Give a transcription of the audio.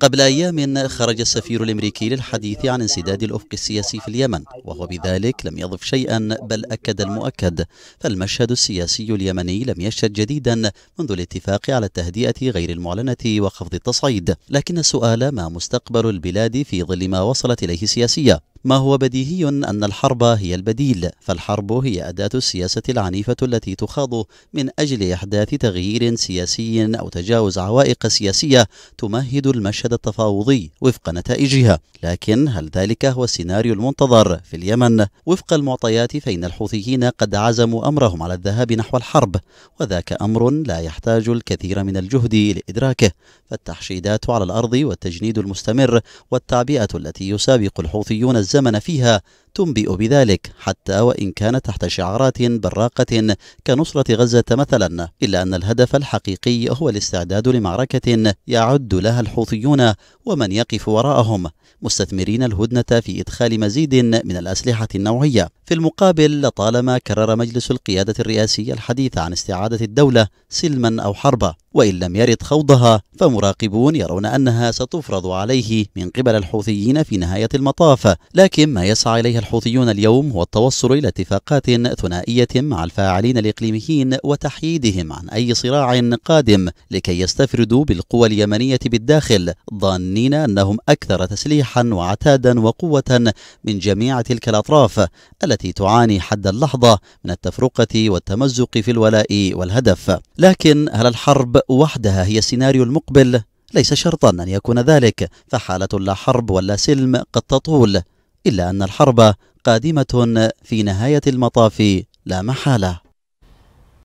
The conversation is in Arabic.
قبل أيام خرج السفير الأمريكي للحديث عن انسداد الأفق السياسي في اليمن وهو بذلك لم يضف شيئا بل أكد المؤكد فالمشهد السياسي اليمني لم يشهد جديدا منذ الاتفاق على التهدئة غير المعلنة وخفض التصعيد لكن السؤال ما مستقبل البلاد في ظل ما وصلت إليه سياسيا ما هو بديهي أن الحرب هي البديل فالحرب هي أداة السياسة العنيفة التي تخاض من أجل إحداث تغيير سياسي أو تجاوز عوائق سياسية تمهد المشهد التفاوضي وفق نتائجها لكن هل ذلك هو السيناريو المنتظر في اليمن؟ وفق المعطيات فإن الحوثيين قد عزموا أمرهم على الذهاب نحو الحرب وذاك أمر لا يحتاج الكثير من الجهد لإدراكه فالتحشيدات على الأرض والتجنيد المستمر والتعبئة التي يسابق الحوثيون الزمن فيها تنبئ بذلك حتى وإن كان تحت شعارات براقة كنصرة غزة مثلا إلا أن الهدف الحقيقي هو الاستعداد لمعركة يعد لها الحوثيون ومن يقف وراءهم مستثمرين الهدنة في إدخال مزيد من الأسلحة النوعية في المقابل لطالما كرر مجلس القيادة الرئاسي الحديث عن استعادة الدولة سلما أو حربا وإن لم يرد خوضها فمراقبون يرون أنها ستفرض عليه من قبل الحوثيين في نهاية المطاف لكن ما يسعى إليه الحوثيون اليوم هو التوصل إلى اتفاقات ثنائية مع الفاعلين الإقليميين وتحييدهم عن أي صراع قادم لكي يستفردوا بالقوى اليمنية بالداخل ظانين أنهم أكثر تسليحا وعتادا وقوة من جميع تلك الأطراف التي تعاني حد اللحظة من التفرقة والتمزق في الولاء والهدف لكن هل الحرب وحدها هي السيناريو المقبل؟ ليس شرطا أن يكون ذلك فحالة لا حرب ولا سلم قد تطول إلا أن الحرب قادمة في نهاية المطاف لا محالة